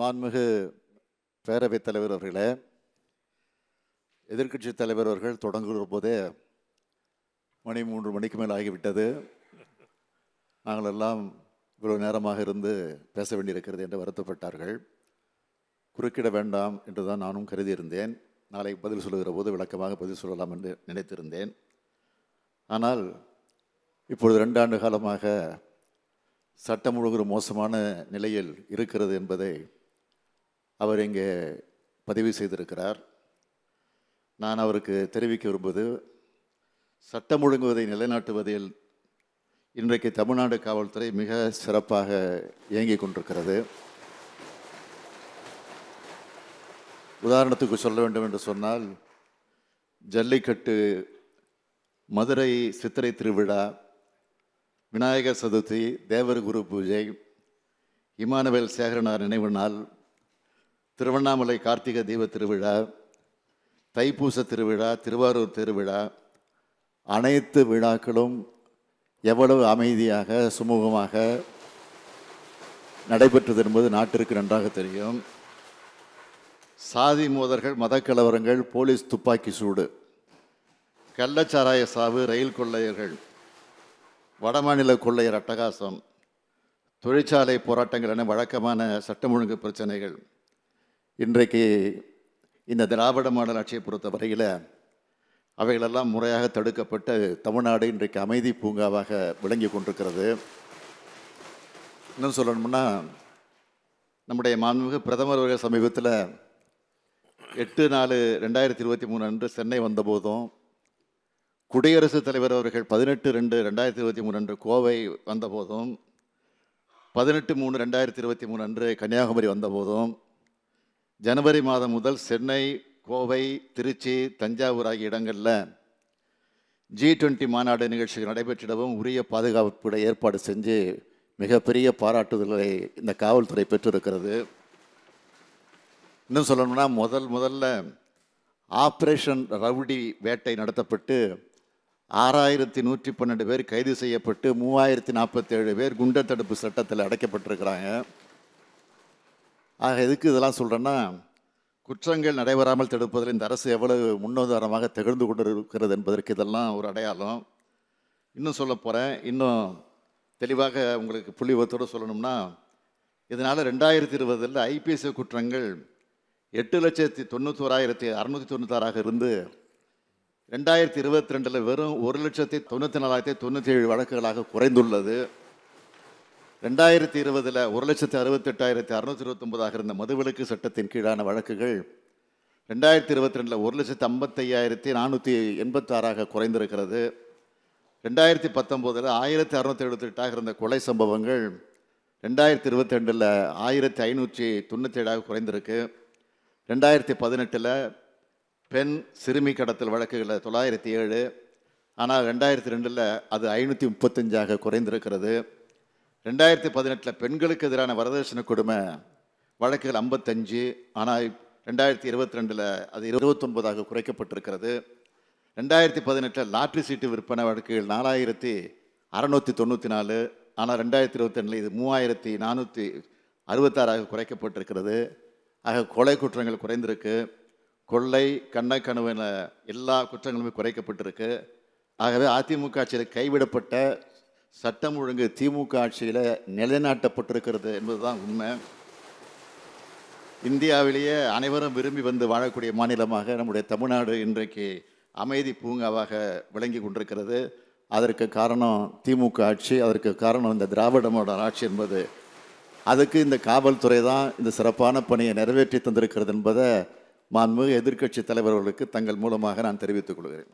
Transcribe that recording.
மாண்புமிகு பேரவைத் தலைவர் அவர்களே எதிர்கட்சி தலைவர் அவர்கள் தொடங்குகிற போதே மணி மூன்று மணிக்கு மேல் ஆகிவிட்டது நாங்கள் எல்லாம் இவ்வளவு நேரமாக இருந்து பேச வேண்டியிருக்கிறது என்று வருத்தப்பட்டார்கள் குறுக்கிட வேண்டாம் என்று தான் நானும் கருதியிருந்தேன் நாளை பதில் சொல்லுகிற போது விளக்கமாக பதில் சொல்லலாம் என்று நினைத்திருந்தேன் ஆனால் இப்பொழுது ரெண்டு ஆண்டு காலமாக சட்டம் ஒழுங்கு மோசமான நிலையில் இருக்கிறது என்பதை அவர் இங்கே பதிவு செய்திருக்கிறார் நான் அவருக்கு தெரிவிக்க விரும்புவது சட்டம் ஒழுங்குவதை நிலைநாட்டுவதில் இன்றைக்கு தமிழ்நாடு காவல்துறை மிக சிறப்பாக இயங்கிக் கொண்டிருக்கிறது உதாரணத்துக்கு சொல்ல வேண்டும் என்று சொன்னால் ஜல்லிக்கட்டு மதுரை சித்திரை திருவிழா விநாயகர் சதுர்த்தி தேவர் குரு பூஜை இமானுவேல் சேகரனார் நினைவு நாள் திருவண்ணாமலை கார்த்திகை தீப திருவிழா தைப்பூச திருவிழா திருவாரூர் திருவிழா அனைத்து விழாக்களும் எவ்வளவு அமைதியாக சுமூகமாக நடைபெற்றது என்பது நாட்டிற்கு நன்றாக தெரியும் சாதி மோதர்கள் மதக்கலவரங்கள் போலீஸ் துப்பாக்கி சூடு கள்ளச்சாராய சாவு ரயில் கொள்ளையர்கள் வடமாநில கொள்ளையர் அட்டகாசம் தொழிற்சாலை போராட்டங்கள் என வழக்கமான சட்டம் ஒழுங்கு பிரச்சனைகள் இன்றைக்கு இந்த திராவிட மாடல் ஆட்சியை பொறுத்த வரையில் அவைகளெல்லாம் முறையாக தடுக்கப்பட்டு தமிழ்நாடு இன்றைக்கு அமைதி பூங்காவாக விளங்கி கொண்டிருக்கிறது இன்னும் சொல்லணும்னா நம்முடைய மாண்புமிகு பிரதமர் அவர்கள் சமீபத்தில் எட்டு நாலு ரெண்டாயிரத்தி இருபத்தி மூணு அன்று சென்னை வந்தபோதும் குடியரசுத் தலைவர் அவர்கள் பதினெட்டு ரெண்டு ரெண்டாயிரத்தி இருபத்தி மூணு அன்று கோவை வந்தபோதும் பதினெட்டு மூணு ரெண்டாயிரத்தி இருபத்தி மூணு அன்று கன்னியாகுமரி வந்தபோதும் ஜனவரி மாதம் முதல் சென்னை கோவை திருச்சி தஞ்சாவூர் ஆகிய இடங்களில் ஜி டுவெண்ட்டி மாநாடு நிகழ்ச்சிகள் நடைபெற்றிடவும் உரிய பாதுகாப்புட ஏற்பாடு செஞ்சு மிகப்பெரிய பாராட்டுதல்களை இந்த காவல்துறை பெற்றிருக்கிறது இன்னும் சொல்லணும்னா முதல் முதல்ல ஆப்ரேஷன் ரவுடி வேட்டை நடத்தப்பட்டு ஆறாயிரத்தி நூற்றி பன்னெண்டு பேர் கைது செய்யப்பட்டு மூவாயிரத்தி நாற்பத்தேழு பேர் குண்டர் தடுப்பு சட்டத்தில் அடைக்கப்பட்டிருக்கிறாங்க ஆக எதுக்கு இதெல்லாம் சொல்கிறேன்னா குற்றங்கள் நடைபெறாமல் தடுப்பதில் இந்த அரசு எவ்வளவு முன்னோதாரமாக திகழ்ந்து கொண்டு இருக்கிறது என்பதற்கு இதெல்லாம் ஒரு அடையாளம் இன்னும் சொல்ல போகிறேன் இன்னும் தெளிவாக உங்களுக்கு புள்ளிவத்தோடு சொல்லணும்னா இதனால் ரெண்டாயிரத்தி இருபதில் ஐபிஎஸ் குற்றங்கள் எட்டு லட்சத்தி தொண்ணூத்தோராயிரத்தி அறநூற்றி தொண்ணூத்தாறாக இருந்து ரெண்டாயிரத்தி இருபத்தி ரெண்டில் வெறும் ஒரு லட்சத்தி தொண்ணூற்றி நாலாயிரத்தி தொண்ணூற்றி ஏழு வழக்குகளாக குறைந்துள்ளது ரெண்டாயிரத்தி இருபதில் ஒரு லட்சத்து அறுபத்தெட்டாயிரத்தி அறுநூற்றி இருபத்தொம்பதாக இருந்த மதுவிலக்கு சட்டத்தின் கீழான வழக்குகள் ரெண்டாயிரத்தி இருபத்தி ரெண்டில் ஒரு லட்சத்து ஐம்பத்தையாயிரத்தி நானூற்றி எண்பத்தாறாக குறைந்திருக்கிறது ரெண்டாயிரத்தி பத்தொம்போதில் ஆயிரத்தி அறுநூற்றி எழுபத்தெட்டாக இருந்த கொலை சம்பவங்கள் ரெண்டாயிரத்தி இருபத்தி ரெண்டில் ஆயிரத்தி ஐநூற்றி தொண்ணூற்றி ஏழாக குறைந்திருக்கு ரெண்டாயிரத்தி பதினெட்டில் பெண் சிறுமி கடத்தல் வழக்குகளில் தொள்ளாயிரத்தி ஏழு ஆனால் ரெண்டாயிரத்தி ரெண்டில் அது ஐநூற்றி முப்பத்தஞ்சாக குறைந்திருக்கிறது ரெண்டாயிரத்தி பதினெட்டில் பெண்களுக்கு எதிரான வரதட்சணை கொடுமை வழக்குகள் ஐம்பத்தஞ்சு ஆனால் ரெண்டாயிரத்தி இருபத்தி ரெண்டில் அது இருபத்தொன்பதாக குறைக்கப்பட்டிருக்கிறது ரெண்டாயிரத்தி பதினெட்டில் லாட்ரி சீட்டு விற்பனை வழக்குகள் நாலாயிரத்தி அறநூற்றி தொண்ணூற்றி நாலு ஆனால் ரெண்டாயிரத்தி இருபத்தி ரெண்டில் இது மூவாயிரத்தி நானூற்றி அறுபத்தாறாக குறைக்கப்பட்டிருக்கிறது ஆக கொலை குற்றங்கள் குறைந்திருக்கு கொள்ளை கண்ணக்கனவு எல்லா குற்றங்களுமே குறைக்கப்பட்டிருக்கு ஆகவே அதிமுக ஆட்சியில் கைவிடப்பட்ட சட்டம் ஒழுங்கு திமுக ஆட்சியில் நிலைநாட்டப்பட்டிருக்கிறது என்பது தான் உண்மை இந்தியாவிலேயே அனைவரும் விரும்பி வந்து வாழக்கூடிய மாநிலமாக நம்முடைய தமிழ்நாடு இன்றைக்கு அமைதி பூங்காவாக விளங்கி கொண்டிருக்கிறது அதற்கு காரணம் திமுக ஆட்சி அதற்கு காரணம் இந்த திராவிட மாடல் ஆட்சி என்பது அதுக்கு இந்த காவல்துறை தான் இந்த சிறப்பான பணியை நிறைவேற்றி தந்திருக்கிறது என்பதை மாண்புமிகு எதிர்க்கட்சி தலைவர்களுக்கு தங்கள் மூலமாக நான் தெரிவித்துக் கொள்கிறேன்